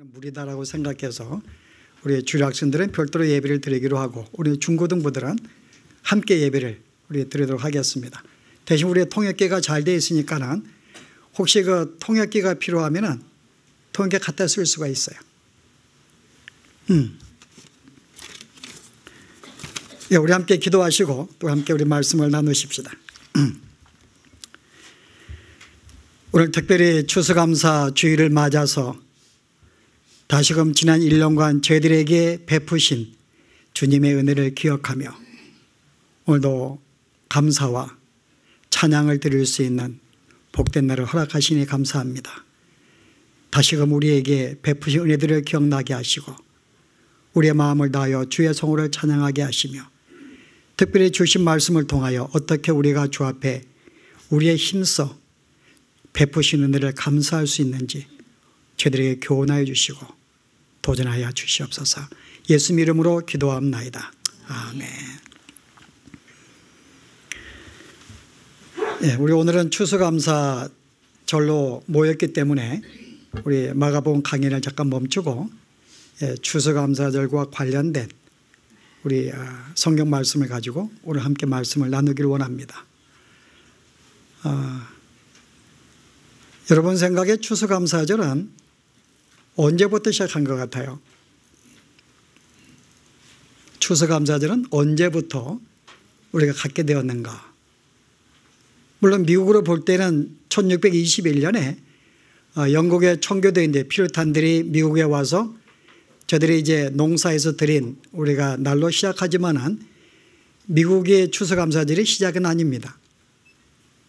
무리다라고 생각해서 우리 주류 학생들은 별도로 예배를 드리기로 하고 우리 중고등부들은 함께 예배를 우리 드리도록 하겠습니다. 대신 우리 통역기가 잘 돼 있으니까는 혹시 그 통역기가 필요하면은 통역기 갖다 쓸 수가 있어요. 음. 예, 우리 함께 기도하시고 또 함께 우리 말씀을 나누십시다. 음. 오늘 특별히 추수감사 주일을 맞아서 다시금 지난 1년간 저희들에게 베푸신 주님의 은혜를 기억하며 오늘도 감사와 찬양을 드릴 수 있는 복된 날을 허락하시니 감사합니다. 다시금 우리에게 베푸신 은혜들을 기억나게 하시고 우리의 마음을 다하여 주의 성호를 찬양하게 하시며 특별히 주신 말씀을 통하여 어떻게 우리가 주 앞에 우리의 힘써 베푸시는 은혜를 감사할 수 있는지 저들에게 희 교훈하여 주시고 도전하여 주시옵소서. 예수 이름으로 기도합나이다. 아멘. 예, 우리 오늘은 추수감사 절로 모였기 때문에 우리 마가복음 강의를 잠깐 멈추고 예, 추수감사절과 관련된 우리 아, 성경 말씀을 가지고 오늘 함께 말씀을 나누길 원합니다. 어, 여러분 생각에 추수감사절은 언제부터 시작한 것 같아요? 추수감사절은 언제부터 우리가 갖게 되었는가? 물론 미국으로 볼 때는 1621년에 어, 영국의 청교도인데 피루탄들이 미국에 와서 저들이 이제 농사에서 드린 우리가 날로 시작하지만은 미국의 추수감사절이 시작은 아닙니다.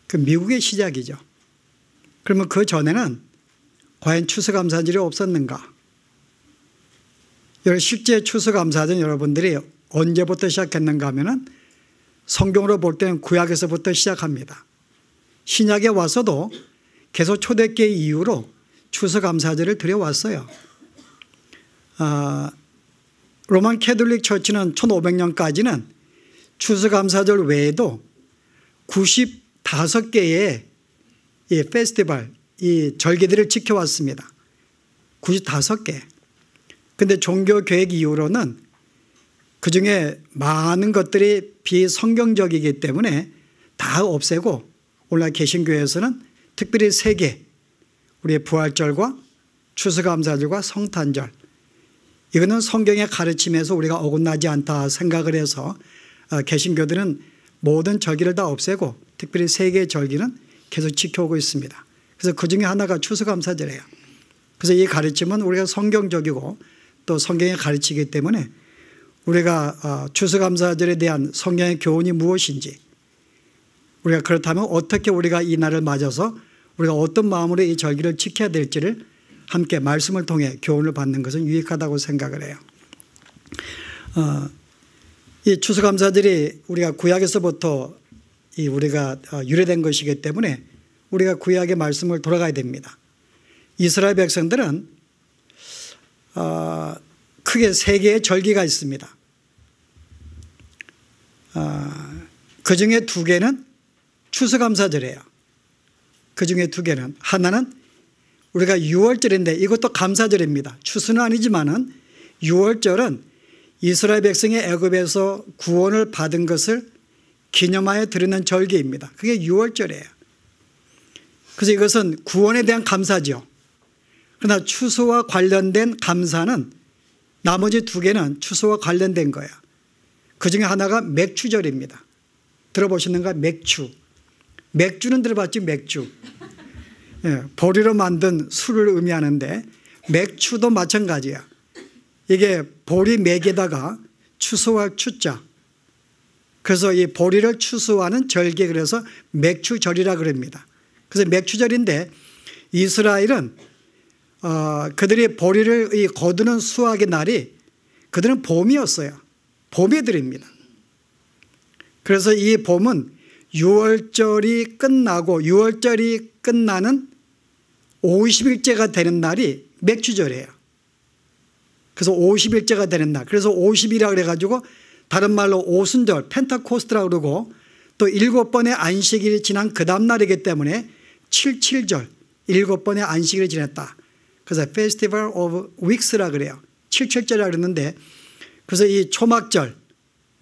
그 미국의 시작이죠. 그러면 그 전에는 과연 추수감사절이 없었는가? 실제 추수감사절 여러분들이 언제부터 시작했는가 하면은 성경으로 볼 때는 구약에서부터 시작합니다. 신약에 와서도 계속 초대교 이후로 추수감사절을 들여왔어요. 아, 로만 캐톨릭 처치는 1500년까지는 추수감사절 외에도 95개의 예, 페스티벌, 이 절개들을 지켜왔습니다. 95개. 근데 종교 계획 이후로는 그 중에 많은 것들이 비성경적이기 때문에 다 없애고 오늘날 개신교에서는 특별히 세 개, 우리의 부활절과 추수감사절과 성탄절. 이거는 성경의 가르침에서 우리가 어긋나지 않다 생각을 해서 어, 개신교들은 모든 절기를 다 없애고 특별히 세 개의 절기는 계속 지켜오고 있습니다. 그래서 그 중에 하나가 추수감사절이에요. 그래서 이 가르침은 우리가 성경적이고 또 성경의 가르치기 때문에 우리가 어, 추수감사절에 대한 성경의 교훈이 무엇인지 우리가 그렇다면 어떻게 우리가 이 날을 맞아서 우리가 어떤 마음으로 이 절기를 지켜야 될지를 함께 말씀을 통해 교훈을 받는 것은 유익하다고 생각을 해요. 어, 이 추수감사절이 우리가 구약에서부터 이 우리가 어, 유래된 것이기 때문에 우리가 구약의 말씀을 돌아가야 됩니다. 이스라엘 백성들은 어, 크게 세 개의 절기가 있습니다. 어, 그 중에 두 개는 추수감사절이에요. 그 중에 두 개는 하나는 우리가 6월절인데 이것도 감사절입니다. 추수는 아니지만은 6월절은 이스라엘 백성이 애굽에서 구원을 받은 것을 기념하여 드리는 절기입니다. 그게 6월절이에요. 그래서 이것은 구원에 대한 감사죠. 그러나 추수와 관련된 감사는 나머지 두 개는 추수와 관련된 거야. 그 중에 하나가 맥추절입니다. 들어보셨는가? 맥추. 맥주는 들어봤지, 맥주. 예, 보리로 만든 술을 의미하는데 맥추도 마찬가지야. 이게 보리 맥에다가 추수와 추자. 그래서 이 보리를 추수하는 절개 그래서 맥추절이라 그럽니다. 그래서 맥추절인데 이스라엘은 어, 그들의 보리를 이 거두는 수확의 날이 그들은 봄이었어요. 봄에 드립니다. 그래서 이 봄은 6월절이 끝나고 6월절이 끝나는 50일째가 되는 날이 맥주절이에요. 그래서 50일째가 되는 날. 그래서 50이라 그래가지고 다른 말로 오순절, 펜타코스트라 그러고 또 일곱 번의 안식일이 지난 그 다음날이기 때문에 77절 일곱 번의 안식일을 지냈다. 그래서 페스티벌 오브 윅스라 그래요. 77절이라 그랬는데 그래서 이 초막절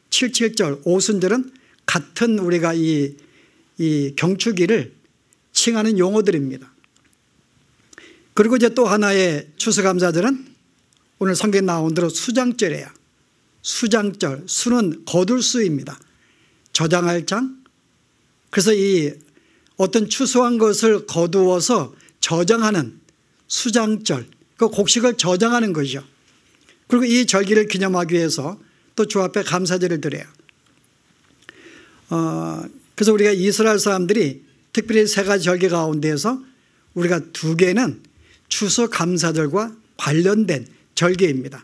77절 오순절은 같은 우리가 이, 이 경축일을 칭하는 용어들입니다. 그리고 이제 또 하나의 추수감사절은 오늘 성경에 나온 대로 수장절이에요. 수장절, 수는 거둘 수입니다. 저장할 장. 그래서 이 어떤 추수한 것을 거두어서 저장하는 수장절 그 곡식을 저장하는 것이죠. 그리고 이 절기를 기념하기 위해서 또 주 앞에 감사제를 드려요. 어, 그래서 우리가 이스라엘 사람들이 특별히 세 가지 절기 가운데에서 우리가 두 개는 추수 감사절과 관련된 절기입니다.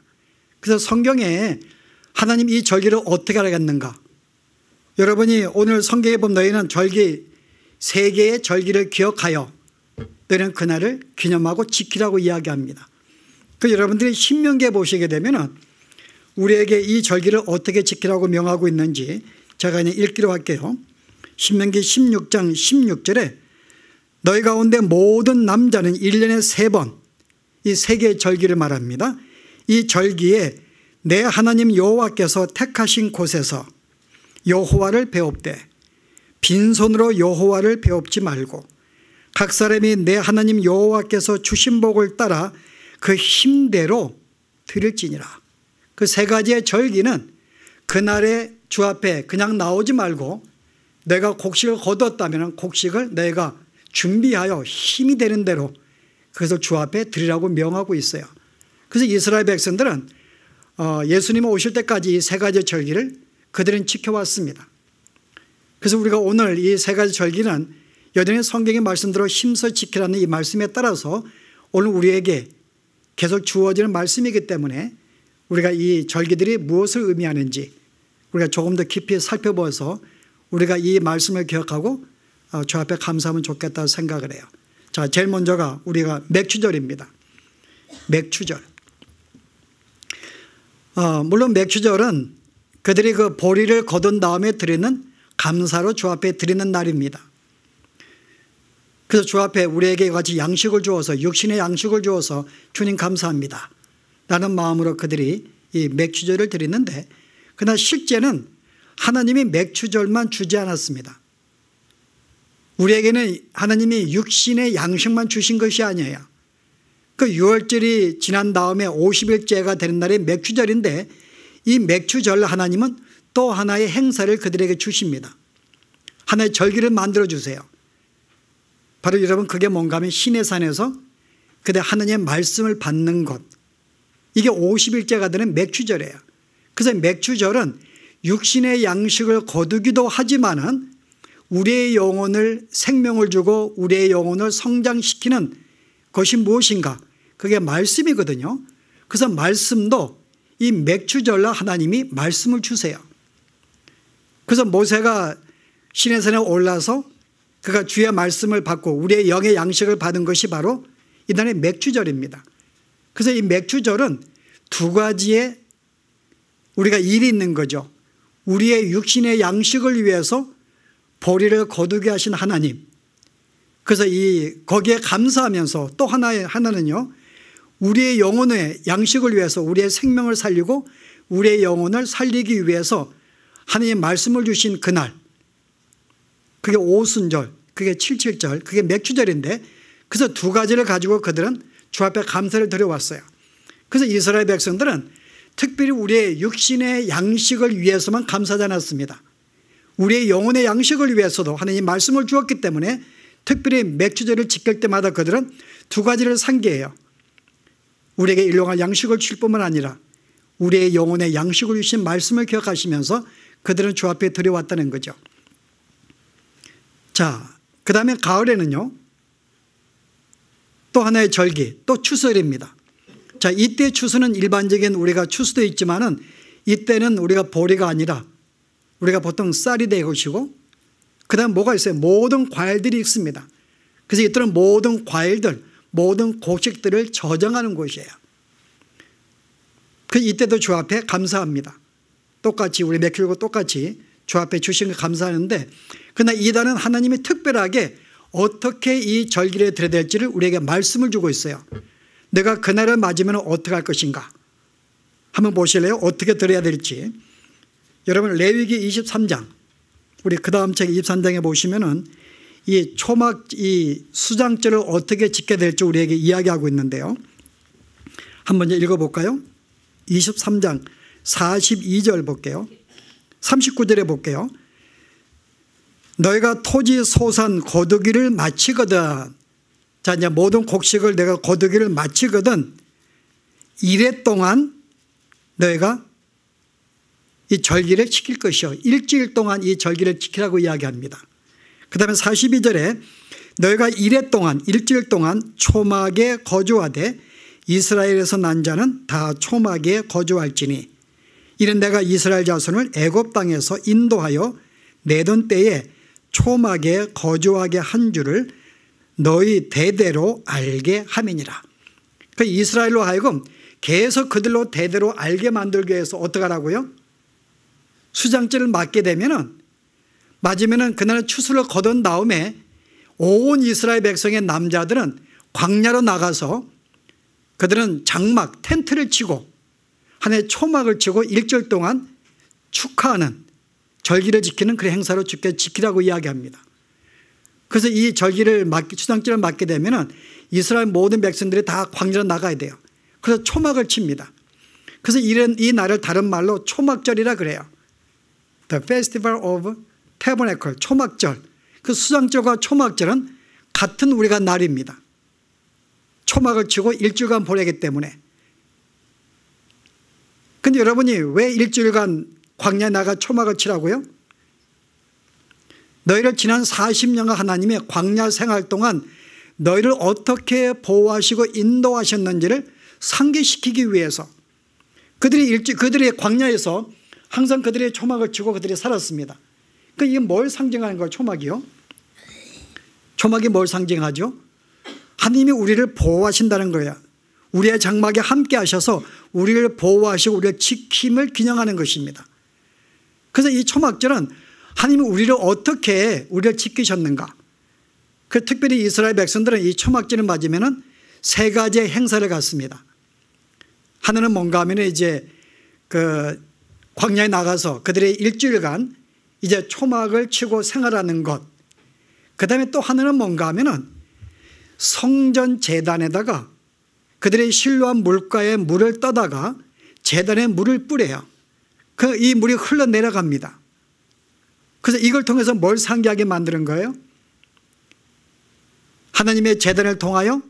그래서 성경에 하나님 이 절기를 어떻게 알아갔는가? 여러분이 오늘 성경에 보면 너희는 절기 세계의 절기를 기억하여 너는 그날을 기념하고 지키라고 이야기합니다. 그 여러분들이 신명기 보시게 되면 우리에게 이 절기를 어떻게 지키라고 명하고 있는지 제가 그냥 읽기로 할게요. 신명기 16장 16절에 너희 가운데 모든 남자는 1년에 세 번 이세 개의 절기를 말합니다. 이 절기에 내 하나님 여호와께서 택하신 곳에서 여호와를 배웁대 빈손으로 여호와를 배웁지 말고 각 사람이 내 하나님 여호와께서 주신 복을 따라 그 힘대로 드릴지니라. 그 세 가지의 절기는 그날의 주 앞에 그냥 나오지 말고 내가 곡식을 거뒀다면 곡식을 내가 준비하여 힘이 되는 대로 그래서 주 앞에 드리라고 명하고 있어요. 그래서 이스라엘 백성들은 어, 예수님 오실 때까지 이 세 가지 절기를 그들은 지켜왔습니다. 그래서 우리가 오늘 이 세 가지 절기는 여전히 성경의 말씀대로 힘써 지키라는 이 말씀에 따라서 오늘 우리에게 계속 주어지는 말씀이기 때문에 우리가 이 절기들이 무엇을 의미하는지 우리가 조금 더 깊이 살펴보아서 우리가 이 말씀을 기억하고 저 어, 앞에 감사하면 좋겠다 생각을 해요. 자, 제일 먼저가 우리가 맥추절입니다. 맥추절. 어, 물론 맥추절은 그들이 그 보리를 거둔 다음에 드리는 감사로 주 앞에 드리는 날입니다. 그래서 주 앞에 우리에게 같이 양식을 주어서 육신의 양식을 주어서 주님 감사합니다. 라는 마음으로 그들이 이 맥주절을 드리는데 그러나 실제는 하나님이 맥주절만 주지 않았습니다. 우리에게는 하나님이 육신의 양식만 주신 것이 아니에요. 그 6월절이 지난 다음에 50일째가 되는 날이 맥주절인데 이 맥주절 하나님은 또 하나의 행사를 그들에게 주십니다. 하나의 절기를 만들어 주세요. 바로 여러분 그게 뭔가 하면 신의 산에서 그대 하느님의 말씀을 받는 것. 이게 50일째가 되는 맥추절이에요. 그래서 맥추절은 육신의 양식을 거두기도 하지만은 우리의 영혼을 생명을 주고 우리의 영혼을 성장시키는 것이 무엇인가? 그게 말씀이거든요. 그래서 말씀도 이 맥추절로 하나님이 말씀을 주세요. 그래서 모세가 신의 산에 올라서 그가 주의 말씀을 받고 우리의 영의 양식을 받은 것이 바로 이날의 맥주절입니다. 그래서 이 맥주절은 두 가지의 우리가 일이 있는 거죠. 우리의 육신의 양식을 위해서 보리를 거두게 하신 하나님. 그래서 이 거기에 감사하면서 또 하나의 하나는요. 우리의 영혼의 양식을 위해서 우리의 생명을 살리고 우리의 영혼을 살리기 위해서 하느님 말씀을 주신 그날 그게 오순절 그게 칠칠절 그게 맥주절인데 그래서 두 가지를 가지고 그들은 주 앞에 감사를 드려왔어요. 그래서 이스라엘 백성들은 특별히 우리의 육신의 양식을 위해서만 감사하지 않았습니다. 우리의 영혼의 양식을 위해서도 하느님 말씀을 주었기 때문에 특별히 맥주절을 지킬 때마다 그들은 두 가지를 상기해요. 우리에게 일용할 양식을 줄 뿐만 아니라 우리의 영혼의 양식을 주신 말씀을 기억하시면서 그들은 주 앞에 들여왔다는 거죠. 자, 그 다음에 가을에는요. 또 하나의 절기, 또추설입니다 자, 이때 추수는 일반적인 우리가 추수도 있지만은 이때는 우리가 보리가 아니라 우리가 보통 쌀이 되고이고그 다음 뭐가 있어요? 모든 과일들이 있습니다. 그래서 이때는 모든 과일들, 모든 곡식들을 저장하는 곳이에요. 그 이때도 주 앞에 감사합니다. 똑같이 우리 맥힐고 똑같이 주 앞에 주신 거 감사하는데 그러나 이단은 하나님이 특별하게 어떻게 이 절기를 들야될지를 우리에게 말씀을 주고 있어요. 내가 그날을 맞으면 어떻게 할 것인가. 한번 보실래요? 어떻게 들어야 될지. 여러분 레위기 23장 우리 그 다음 책 23장에 보시면은 이 초막 이 수장절을 어떻게 짓게 될지 우리에게 이야기하고 있는데요. 한번 읽어볼까요? 23장 42절 볼게요. 39절에 볼게요. 너희가 토지 소산 거두기를 마치거든 자 이제 모든 곡식을 내가 거두기를 마치거든 이래 동안 너희가 이 절기를 지킬 것이요 일주일 동안 이 절기를 지키라고 이야기합니다 그 다음에 42절에 너희가 이래 동안 일주일 동안 초막에 거주하되 이스라엘에서 난 자는 다 초막에 거주할지니 이런 내가 이스라엘 자손을 애굽 땅에서 인도하여 내던 때에 초막에 거주하게 한 줄을 너희 대대로 알게 함이니라. 그 이스라엘로 하여금 계속 그들로 대대로 알게 만들기 위해서 어떡하라고요? 수장죄를 맞게 되면은 맞으면은 그날은 추수를 거둔 다음에 온 이스라엘 백성의 남자들은 광야로 나가서 그들은 장막 텐트를 치고 한해 초막을 치고 일절 동안 축하하는 절기를 지키는 그 행사로 주께 지키라고 이야기합니다. 그래서 이 절기를 맞게 추상절을 맞게 되면은 이스라엘 모든 백성들이 다 광야로 나가야 돼요. 그래서 초막을 칩니다. 그래서 이런 이 날을 다른 말로 초막절이라 그래요. The Festival of Tabernacle 초막절. 그 수상절과 초막절은 같은 우리가 날입니다. 초막을 치고 일주간 보내기 때문에 근데 여러분이 왜 일주일간 광야 나가 초막을 치라고요? 너희를 지난 40년간 하나님의 광야 생활 동안 너희를 어떻게 보호하시고 인도하셨는지를 상기시키기 위해서 그들이 일주 그들의 광야에서 항상 그들의 초막을 치고 그들이 살았습니다. 그 이게 뭘 상징하는 거 초막이요. 초막이 뭘 상징하죠? 하나님이 우리를 보호하신다는 거예요. 우리의 장막에 함께 하셔서 우리를 보호하시고 우리를 지킴을 기념하는 것입니다. 그래서 이 초막절은 하나님이 우리를 어떻게 우리를 지키셨는가? 그 특별히 이스라엘 백성들은 이 초막절을 맞으면은 세 가지의 행사를 갖습니다. 하나는 뭔가 하면 이제 그 광야에 나가서 그들의 일주일간 이제 초막을 치고 생활하는 것. 그 다음에 또 하나는 뭔가 하면은 성전 재단에다가 그들이 실로한 물가에 물을 떠다가 재단에 물을 뿌려요. 그 이 물이 흘러내려갑니다. 그래서 이걸 통해서 뭘 상기하게 만드는 거예요? 하나님의 재단을 통하여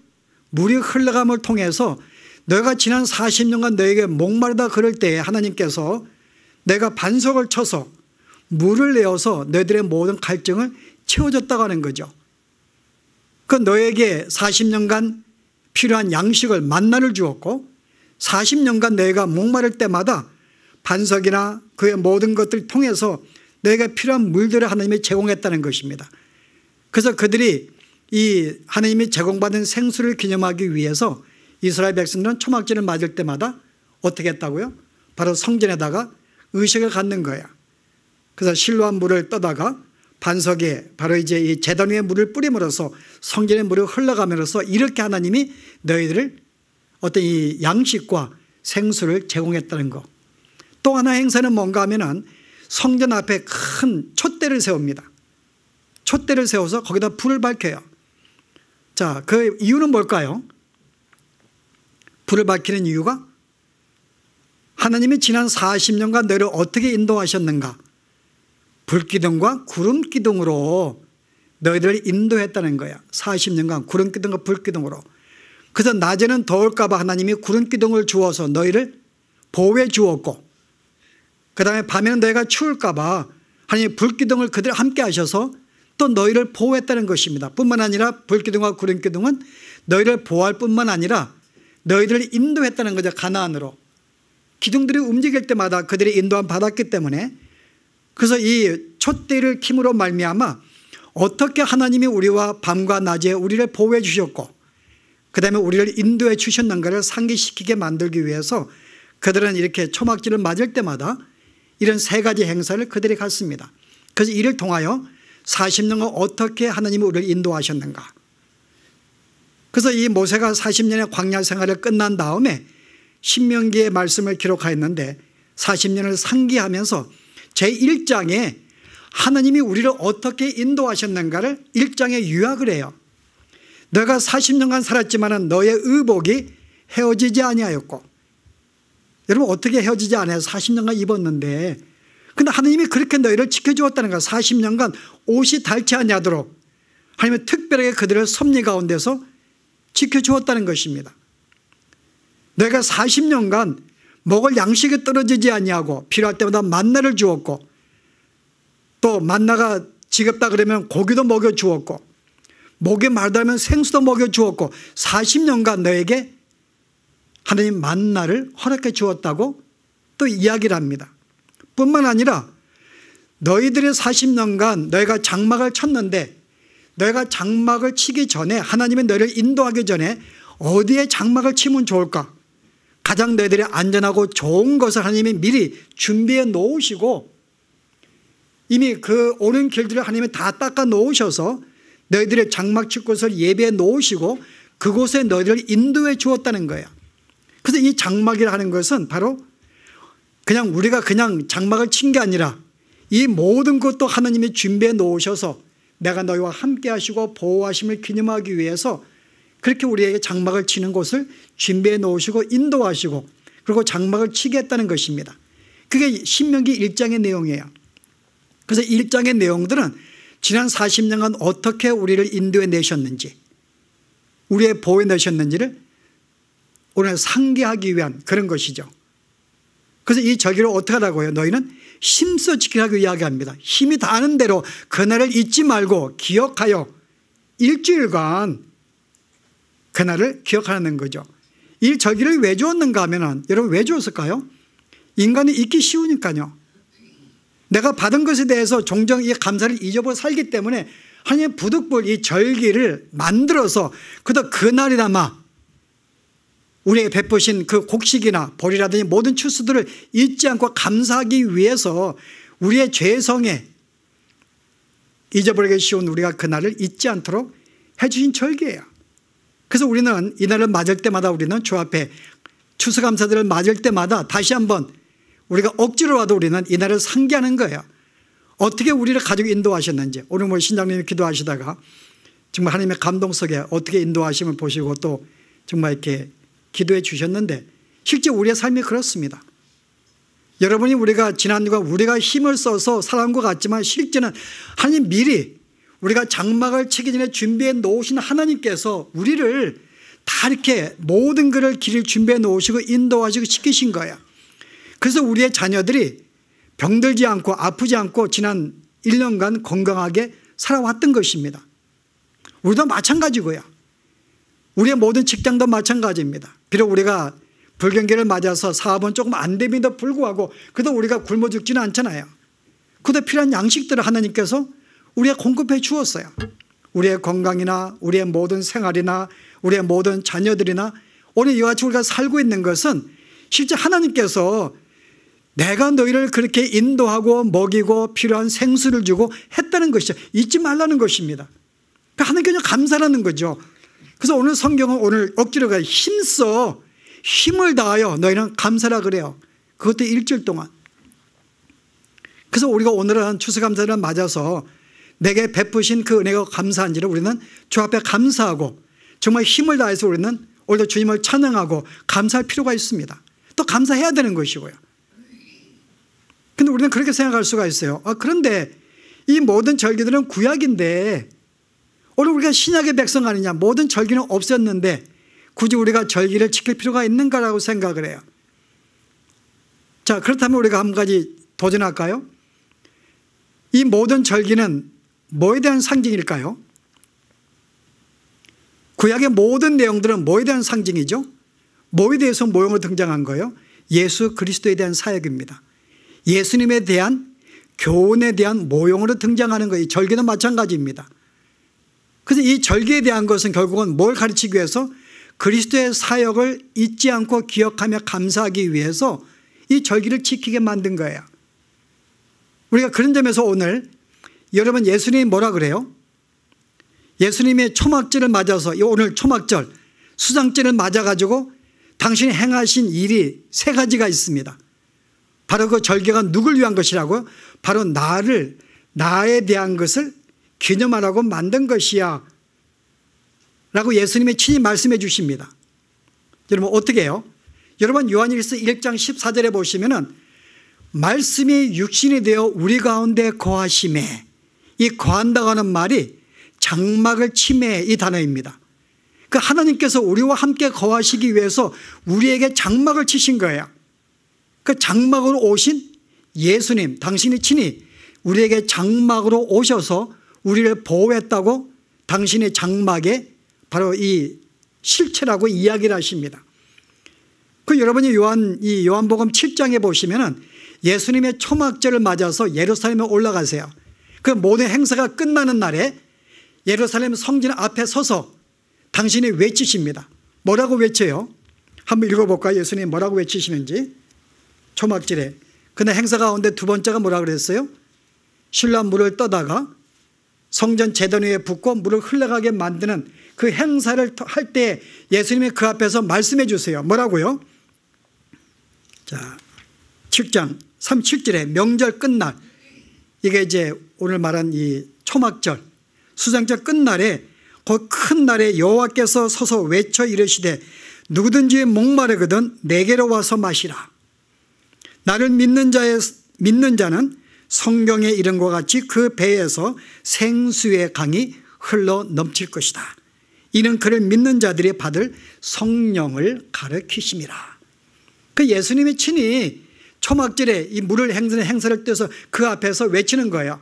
물이 흘러감을 통해서 너희가 지난 40년간 너에게 목마르다 그럴 때에 하나님께서 내가 반석을 쳐서 물을 내어서 너희들의 모든 갈증을 채워줬다고 하는 거죠. 그 너에게 40년간 필요한 양식을 만나를 주었고 40년간 내가 목마를 때마다 반석이나 그의 모든 것들을 통해서 내가 필요한 물들을 하나님이 제공했다는 것입니다. 그래서 그들이 이 하나님이 제공받은 생수를 기념하기 위해서 이스라엘 백성들은 초막절을 맞을 때마다 어떻게 했다고요? 바로 성전에다가 의식을 갖는 거야. 그래서 실로한 물을 떠다가 반석에 바로 이제 이 재단 위에 물을 뿌림으로써 성전에 물이 흘러가면서 이렇게 하나님이 너희들을 어떤 이 양식과 생수를 제공했다는 것. 또 하나 행사는 뭔가 하면은 성전 앞에 큰 촛대를 세웁니다. 촛대를 세워서 거기다 불을 밝혀요. 자, 그 이유는 뭘까요? 불을 밝히는 이유가 하나님이 지난 40년간 너를 희 어떻게 인도하셨는가? 불기둥과 구름기둥으로 너희들을 인도했다는 거야. 40년간 구름기둥과 불기둥으로. 그래서 낮에는 더울까 봐 하나님이 구름기둥을 주어서 너희를 보호해 주었고 그 다음에 밤에는 너희가 추울까 봐 하나님이 불기둥을 그들 함께 하셔서 또 너희를 보호했다는 것입니다. 뿐만 아니라 불기둥과 구름기둥은 너희를 보호할 뿐만 아니라 너희들을 인도했다는 거죠. 가나안으로. 기둥들이 움직일 때마다 그들이 인도함 받았기 때문에 그래서 이 촛대를 킴으로 말미암아 어떻게 하나님이 우리와 밤과 낮에 우리를 보호해 주셨고 그 다음에 우리를 인도해 주셨는가를 상기시키게 만들기 위해서 그들은 이렇게 초막지를 맞을 때마다 이런 세 가지 행사를 그들이 갔습니다 그래서 이를 통하여 40년간 어떻게 하나님이 우리를 인도하셨는가. 그래서 이 모세가 40년의 광야 생활을 끝난 다음에 신명기의 말씀을 기록하였는데 40년을 상기하면서 제1장에 하나님이 우리를 어떻게 인도하셨는가를 1장에 유학을 해요. 내가 40년간 살았지만 너의 의복이 헤어지지 아니하였고 여러분 어떻게 헤어지지 않아요? 40년간 입었는데 근데 하나님이 그렇게 너희를 지켜주었다는 거야. 40년간 옷이 닳지 않냐도록 하나님은 특별하게 그들을 섭리 가운데서 지켜주었다는 것입니다. 내가 40년간 먹을 양식이 떨어지지 아니하고 필요할 때마다 만나를 주었고 또 만나가 지겹다 그러면 고기도 먹여 주었고 목이 말다면 생수도 먹여 주었고 40년간 너에게 하나님 만나를 허락해 주었다고 또 이야기를 합니다. 뿐만 아니라 너희들의 40년간 너희가 장막을 쳤는데 너희가 장막을 치기 전에 하나님의 너희를 인도하기 전에 어디에 장막을 치면 좋을까? 가장 너희들이 안전하고 좋은 것을 하나님이 미리 준비해 놓으시고 이미 그 오는 길들을 하나님이 다 닦아 놓으셔서 너희들의 장막칠 곳을 예비해 놓으시고 그곳에 너희들을 인도해 주었다는 거예요. 그래서 이 장막이라 하는 것은 바로 그냥 우리가 그냥 장막을 친 게 아니라 이 모든 것도 하나님이 준비해 놓으셔서 내가 너희와 함께 하시고 보호하심을 기념하기 위해서 그렇게 우리에게 장막을 치는 곳을 준비해 놓으시고 인도하시고 그리고 장막을 치겠다는 것입니다. 그게 신명기 1장의 내용이에요. 그래서 1장의 내용들은 지난 40년간 어떻게 우리를 인도해 내셨는지 우리의 보호해 내셨는지를 오늘 상기하기 위한 그런 것이죠. 그래서 이 절기를 어떻게 하라고 해요? 너희는 힘써 지키라고 이야기합니다. 힘이 닿는 대로 그날을 잊지 말고 기억하여 일주일간 그날을 기억하는 거죠. 이 절기를 왜 주었는가 하면 여러분 왜 주었을까요? 인간이 잊기 쉬우니까요. 내가 받은 것에 대해서 종종 이 감사를 잊어버려 살기 때문에 하나님 부득불 이 절기를 만들어서 그다 그날이나마 우리에게 베푸신 그 곡식이나 벌이라든지 모든 추수들을 잊지 않고 감사하기 위해서 우리의 죄성에 잊어버리기 쉬운 우리가 그날을 잊지 않도록 해주신 절기예요. 그래서 우리는 이날을 맞을 때마다 우리는 주 앞에 추수감사들을 맞을 때마다 다시 한번 우리가 억지로 와도 우리는 이날을 상기하는 거예요. 어떻게 우리를 가지고 인도하셨는지 오늘 뭐 신장님이 기도하시다가 정말 하나님의 감동 속에 어떻게 인도하심을 보시고 또 정말 이렇게 기도해 주셨는데 실제 우리의 삶이 그렇습니다. 여러분이 우리가 지난주가 우리가 힘을 써서 살아온 것 같지만 실제는 하나님 미리 우리가 장막을 치기 전에 준비해 놓으신 하나님께서 우리를 다 이렇게 모든 것을 길을 준비해 놓으시고 인도하시고 시키신 거야. 그래서 우리의 자녀들이 병들지 않고 아프지 않고 지난 1년간 건강하게 살아왔던 것입니다. 우리도 마찬가지고요. 우리의 모든 직장도 마찬가지입니다. 비록 우리가 불경기를 맞아서 사업은 조금 안 됨에도 불구하고 그래도 우리가 굶어 죽지는 않잖아요. 그도 필요한 양식들을 하나님께서 우리가 공급해 주었어요. 우리의 건강이나 우리의 모든 생활이나 우리의 모든 자녀들이나 오늘 이와 같이 우리가 살고 있는 것은 실제 하나님께서 내가 너희를 그렇게 인도하고 먹이고 필요한 생수를 주고 했다는 것이죠. 잊지 말라는 것입니다. 그러니까 하나님께 감사라는 거죠. 그래서 오늘 성경은 오늘 억지로 가 힘써 힘을 다하여 너희는 감사라 그래요. 그것도 일주일 동안. 그래서 우리가 오늘은 추수감사를 맞아서 내게 베푸신 그 은혜가 감사한지를 우리는 주 앞에 감사하고 정말 힘을 다해서 우리는 오늘도 주님을 찬양하고 감사할 필요가 있습니다. 또 감사해야 되는 것이고요. 근데 우리는 그렇게 생각할 수가 있어요. 아, 그런데 이 모든 절기들은 구약인데 오늘 우리가 신약의 백성 아니냐 모든 절기는 없었는데 굳이 우리가 절기를 지킬 필요가 있는가라고 생각을 해요. 자 그렇다면 우리가 한 가지 도전할까요? 이 모든 절기는 뭐에 대한 상징일까요? 구약의 모든 내용들은 뭐에 대한 상징이죠? 뭐에 대해서 모형으 등장한 거예요? 예수 그리스도에 대한 사역입니다. 예수님에 대한 교훈에 대한 모형으로 등장하는 거예요. 절개도 마찬가지입니다. 그래서 이 절개에 대한 것은 결국은 뭘 가르치기 위해서 그리스도의 사역을 잊지 않고 기억하며 감사하기 위해서 이 절기를 지키게 만든 거예요. 우리가 그런 점에서 오늘 여러분 예수님이 뭐라 그래요? 예수님의 초막절을 맞아서 오늘 초막절 수장절을 맞아가지고 당신이 행하신 일이 세 가지가 있습니다. 바로 그 절개가 누굴 위한 것이라고요? 바로 나를 나에 대한 것을 기념하라고 만든 것이야 라고 예수님이 친히 말씀해 주십니다. 여러분 어떻게 요 여러분 요한일서 1장 14절에 보시면 은 말씀이 육신이 되어 우리 가운데 거하심에 이 과한다고 하는 말이 장막을 침해 이 단어입니다. 그 하나님께서 우리와 함께 거하시기 위해서 우리에게 장막을 치신 거예요. 그 장막으로 오신 예수님, 당신이 친히 우리에게 장막으로 오셔서 우리를 보호했다고 당신의 장막에 바로 이 실체라고 이야기를 하십니다. 그 여러분이 요한, 이 요한복음 7장에 보시면은 예수님의 초막절을 맞아서 예루살렘에 올라가세요. 그 모든 행사가 끝나는 날에 예루살렘 성진 앞에 서서 당신이 외치십니다. 뭐라고 외쳐요? 한번 읽어볼까 예수님 뭐라고 외치시는지. 초막절에. 그날 행사 가운데 두 번째가 뭐라 그랬어요? 신라 물을 떠다가 성전 재단 위에 붓고 물을 흘러가게 만드는 그 행사를 할 때 예수님이 그 앞에서 말씀해 주세요. 뭐라고요? 자, 7장 37절에 명절 끝날 이게 이제 오늘 말한 이 초막절 수장절 끝날에 그 큰 날에 여호와께서 서서 외쳐 이르시되 누구든지 목마르거든 내게로 와서 마시라 나를 믿는 자의 믿는 자는 성경에 이른 것 같이 그 배에서 생수의 강이 흘러 넘칠 것이다 이는 그를 믿는 자들이 받을 성령을 가르키심이라 그 예수님이 친히 초막절에 이 물을 행선의 행사를 떼서 그 앞에서 외치는 거예요.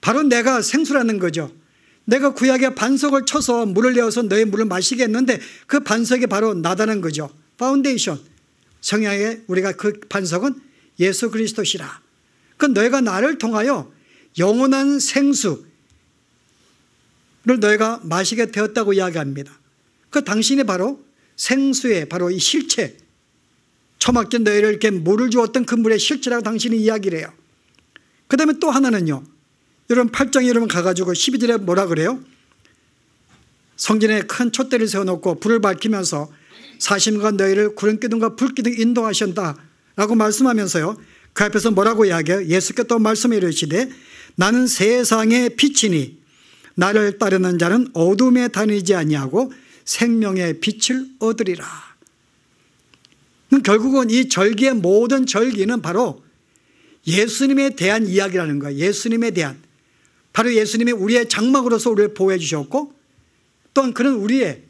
바로 내가 생수라는 거죠. 내가 구약의 반석을 쳐서 물을 내어서 너의 물을 마시겠는데그 반석이 바로 나다는 거죠. 파운데이션. 성향의 우리가 그 반석은 예수 그리스도시라. 그 너희가 나를 통하여 영원한 생수를 너희가 마시게 되었다고 이야기합니다. 그 당신이 바로 생수의 바로 이 실체 처막게 너희를게 물을 주었던 그 물의 실체라고 당신이 이야기를 해요. 그 다음에 또 하나는요. 여러분 8장에 여러분 가가지고 12절에 뭐라 그래요? 성전에 큰 촛대를 세워놓고 불을 밝히면서 사심과 너희를 구름기둥과 불기둥 인도하신다 라고 말씀하면서요. 그 앞에서 뭐라고 이야기해요? 예수께 또 말씀해 이시되 나는 세상의 빛이니 나를 따르는 자는 어둠에 다니지 아니하고 생명의 빛을 얻으리라. 결국은 이 절기의 모든 절기는 바로 예수님에 대한 이야기라는 거야. 예수님에 대한. 바로 예수님이 우리의 장막으로서 우리를 보호해 주셨고 또한 그는 우리의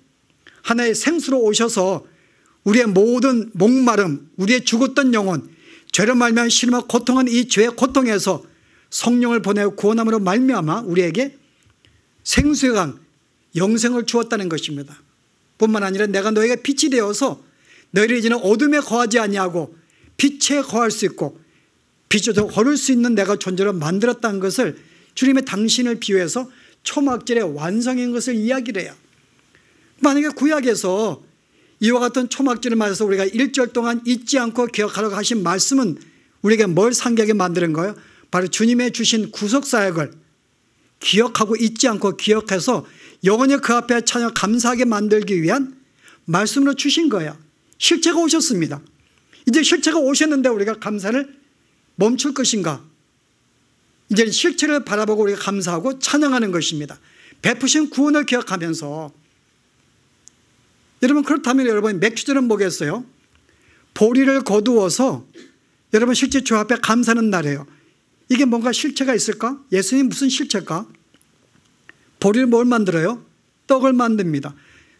하나의 생수로 오셔서 우리의 모든 목마름, 우리의 죽었던 영혼, 죄로 말미암아 실마 고통한 이 죄의 고통에서 성령을 보내어 구원함으로 말미암아 우리에게 생수의 강, 영생을 주었다는 것입니다. 뿐만 아니라 내가 너에게 빛이 되어서 너희는 이제는 어둠에 거하지 아니하고 빛에 거할 수 있고 빛에서 걸을 수 있는 내가 존재로 만들었다는 것을 주님의 당신을 비유해서 초막절의 완성인 것을 이야기를 해요. 만약에 구약에서 이와 같은 초막절을 맞아서 우리가 일절 동안 잊지 않고 기억하라고 하신 말씀은 우리에게 뭘 상기하게 만드는 거예요? 바로 주님의 주신 구속사역을 기억하고 잊지 않고 기억해서 영원히 그 앞에 찬양 감사하게 만들기 위한 말씀으로 주신 거예요. 실체가 오셨습니다. 이제 실체가 오셨는데 우리가 감사를 멈출 것인가? 이제 실체를 바라보고 우리가 감사하고 찬양하는 것입니다. 베푸신 구원을 기억하면서 여러분 그렇다면 여러분 맥주절은 뭐겠어요? 보리를 거두어서 여러분 실제 주 앞에 감사는 날이에요. 이게 뭔가 실체가 있을까? 예수님 무슨 실체일까? 보리를 뭘 만들어요? 떡을 만듭니다.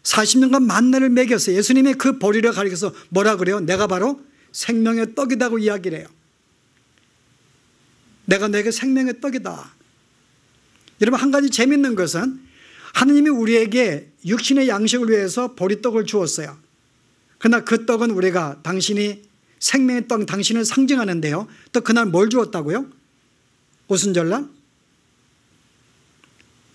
40년간 만나를 먹여서 예수님의 그 보리를 가리켜서 뭐라 그래요? 내가 바로 생명의 떡이다고 이야기를 해요. 내가 내게 생명의 떡이다. 여러분 한 가지 재밌는 것은 하느님이 우리에게 육신의 양식을 위해서 보리떡을 주었어요. 그러나 그 떡은 우리가 당신이 생명의 떡 당신을 상징하는데요. 또 그날 뭘 주었다고요? 오순절날?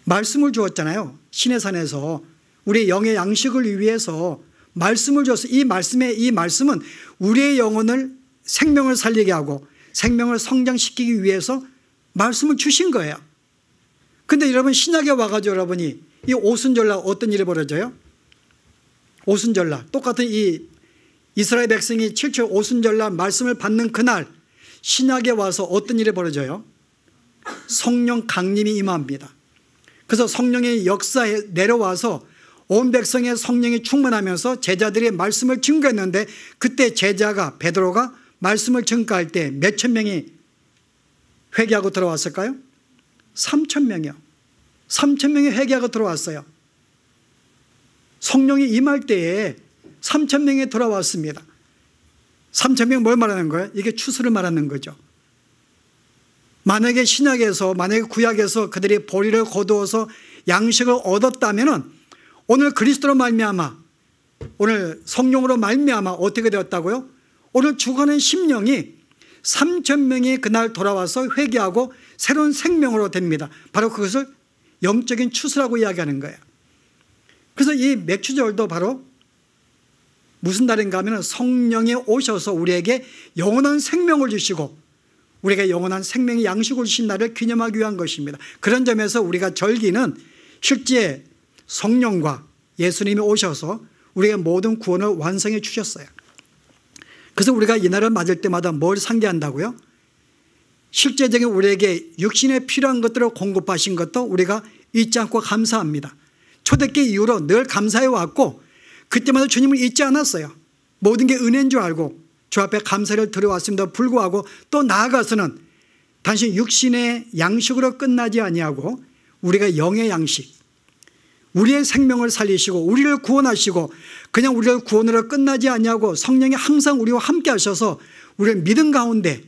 말씀을 주었잖아요. 신의 산에서 우리 영의 양식을 위해서 말씀을 줘서 이 말씀의 이 말씀은 우리의 영혼을 생명을 살리게 하고 생명을 성장시키기 위해서 말씀을 주신 거예요. 근데 여러분 신약에 와가지고 여러분이 이 오순절날 어떤 일이 벌어져요? 오순절날 똑같은 이 이스라엘 백성이 7초 오순절날 말씀을 받는 그날 신약에 와서 어떤 일이 벌어져요? 성령 강림이 임합니다. 그래서 성령의 역사에 내려와서 온 백성의 성령이 충만하면서 제자들이 말씀을 증거했는데 그때 제자가 베드로가 말씀을 증거할 때 몇 천 명이 회개하고 들어왔을까요? 3천 명이요. 3천 명이 회개하고 들어왔어요. 성령이 임할 때에 3천 명이 돌아왔습니다. 3천 명뭘 말하는 거예요? 이게 추수를 말하는 거죠. 만약에 신약에서 만약에 구약에서 그들이 보리를 거두어서 양식을 얻었다면은 오늘 그리스도로 말미암아 오늘 성령으로 말미암아 어떻게 되었다고요? 오늘 죽어가는 심령이 3천 명이 그날 돌아와서 회개하고 새로운 생명으로 됩니다. 바로 그것을 영적인 추수라고 이야기하는 거예요. 그래서 이 맥추절도 바로 무슨 날인가 하면 성령이 오셔서 우리에게 영원한 생명을 주시고 우리에게 영원한 생명의 양식을 주신 날을 기념하기 위한 것입니다. 그런 점에서 우리가 절기는 실제 성령과 예수님이 오셔서 우리의 모든 구원을 완성해 주셨어요. 그래서 우리가 이날을 맞을 때마다 뭘 상기한다고요? 실제적인 우리에게 육신에 필요한 것들을 공급하신 것도 우리가 잊지 않고 감사합니다. 초대기 이후로 늘 감사해 왔고 그때마다 주님을 잊지 않았어요. 모든 게 은혜인 줄 알고 주 앞에 감사를 드려왔음에도 불구하고 또 나아가서는 단순 육신의 양식으로 끝나지 아니하고 우리가 영의 양식, 우리의 생명을 살리시고 우리를 구원하시고 그냥 우리를 구원으로 끝나지 않냐고 성령이 항상 우리와 함께 하셔서 우리의 믿음 가운데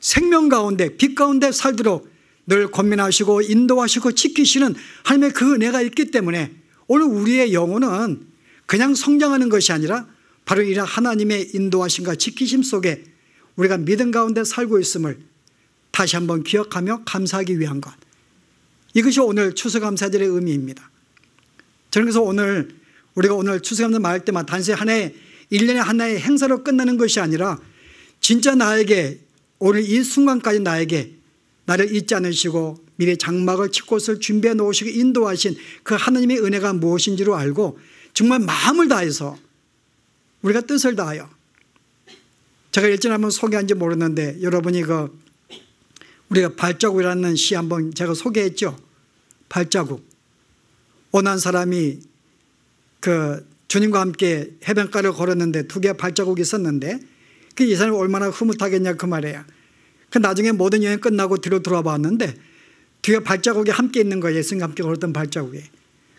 생명 가운데 빛 가운데 살도록 늘 권면하시고 인도하시고 지키시는 하나님의 그 은혜가 있기 때문에 오늘 우리의 영혼은 그냥 성장하는 것이 아니라 바로 이런 하나님의 인도하심과 지키심 속에 우리가 믿음 가운데 살고 있음을 다시 한번 기억하며 감사하기 위한 것. 이것이 오늘 추수감사절의 의미입니다. 저는 그래서 오늘 우리가 오늘 추수감사 말할 때만 단지 하나의 일년에 하나의 행사로 끝나는 것이 아니라 진짜 나에게 오늘 이 순간까지 나에게 나를 잊지 않으시고 미래 장막을 칠 곳을 준비해 놓으시고 인도하신 그 하나님의 은혜가 무엇인지로 알고 정말 마음을 다해서 우리가 뜻을 다하여 제가 일전에 한번 소개한지 모르는데 여러분이 그 우리가 발자국이라는 시 한번 제가 소개했죠. 발자국. 원한 사람이 그 주님과 함께 해변가를 걸었는데 두 개의 발자국이 있었는데 그 이 사람이 얼마나 흐뭇하겠냐 그 말이야. 그 나중에 모든 여행 끝나고 뒤로 돌아 봤는데 뒤에 발자국이 함께 있는 거예요. 예수님과 함께 걸었던 발자국이.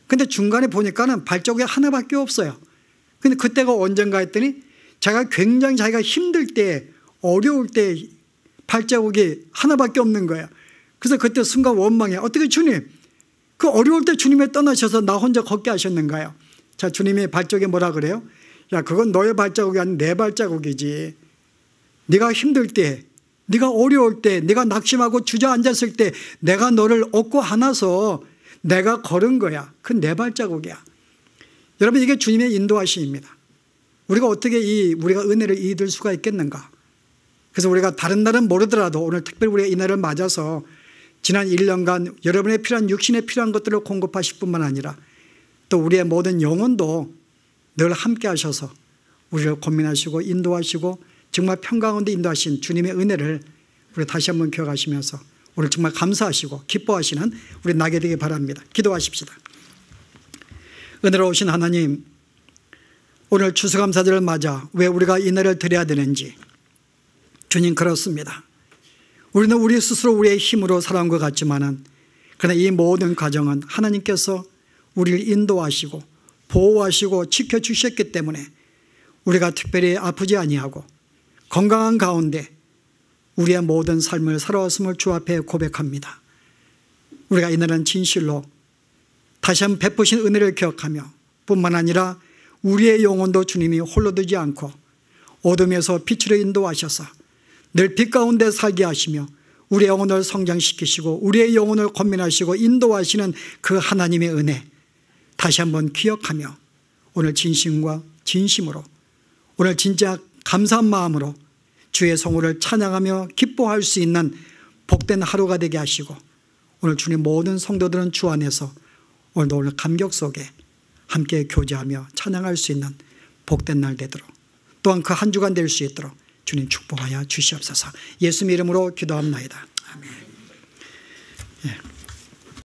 근데 중간에 보니까는 발자국이 하나밖에 없어요. 근데 그때가 언젠가 했더니 자기가 굉장히 자기가 힘들 때 어려울 때 발자국이 하나밖에 없는 거예요. 그래서 그때 순간 원망해. 어떻게 주님 그 어려울 때 주님이 떠나셔서 나 혼자 걷게 하셨는가요? 자, 주님이 발자국에 뭐라 그래요? 야, 그건 너의 발자국이 아닌 내 발자국이지. 네가 힘들 때, 네가 어려울 때, 네가 낙심하고 주저앉았을 때 내가 너를 얻고 안아서 내가 걸은 거야. 그 내 발자국이야. 여러분 이게 주님의 인도하심입니다. 우리가 어떻게 이 우리가 은혜를 잊을 수가 있겠는가? 그래서 우리가 다른 날은 모르더라도 오늘 특별히 우리가 이 날을 맞아서 지난 1년간 여러분의 필요한 육신에 필요한 것들을 공급하실 뿐만 아니라 또 우리의 모든 영혼도 늘 함께 하셔서 우리를 고민하시고 인도하시고 정말 평강원도 인도하신 주님의 은혜를 우리 다시 한번 기억하시면서 오늘 정말 감사하시고 기뻐하시는 우리 나게 되길 바랍니다. 기도하십시다. 은혜로우신 하나님 오늘 추수감사절을 맞아 왜 우리가 이 날을 드려야 되는지 주님 그렇습니다. 우리는 우리 스스로 우리의 힘으로 살아온 것 같지만은 그러나 이 모든 과정은 하나님께서 우리를 인도하시고 보호하시고 지켜주셨기 때문에 우리가 특별히 아프지 아니하고 건강한 가운데 우리의 모든 삶을 살아왔음을 주 앞에 고백합니다. 우리가 이날은 진실로 다시 한번 베푸신 은혜를 기억하며 뿐만 아니라 우리의 영혼도 주님이 홀로 두지 않고 어둠에서 빛으로 인도하셔서 늘빛 가운데 살게 하시며 우리의 영혼을 성장시키시고 우리의 영혼을 권민하시고 인도하시는 그 하나님의 은혜 다시 한번 기억하며 오늘 진심과 진심으로 오늘 진짜 감사한 마음으로 주의 성호를 찬양하며 기뻐할 수 있는 복된 하루가 되게 하시고 오늘 주님 모든 성도들은 주 안에서 오늘도 오늘 감격 속에 함께 교제하며 찬양할 수 있는 복된 날 되도록 또한 그 한 주간 될 수 있도록 주님 축복하여 주시옵소서. 예수 이름으로 기도합니다 아멘.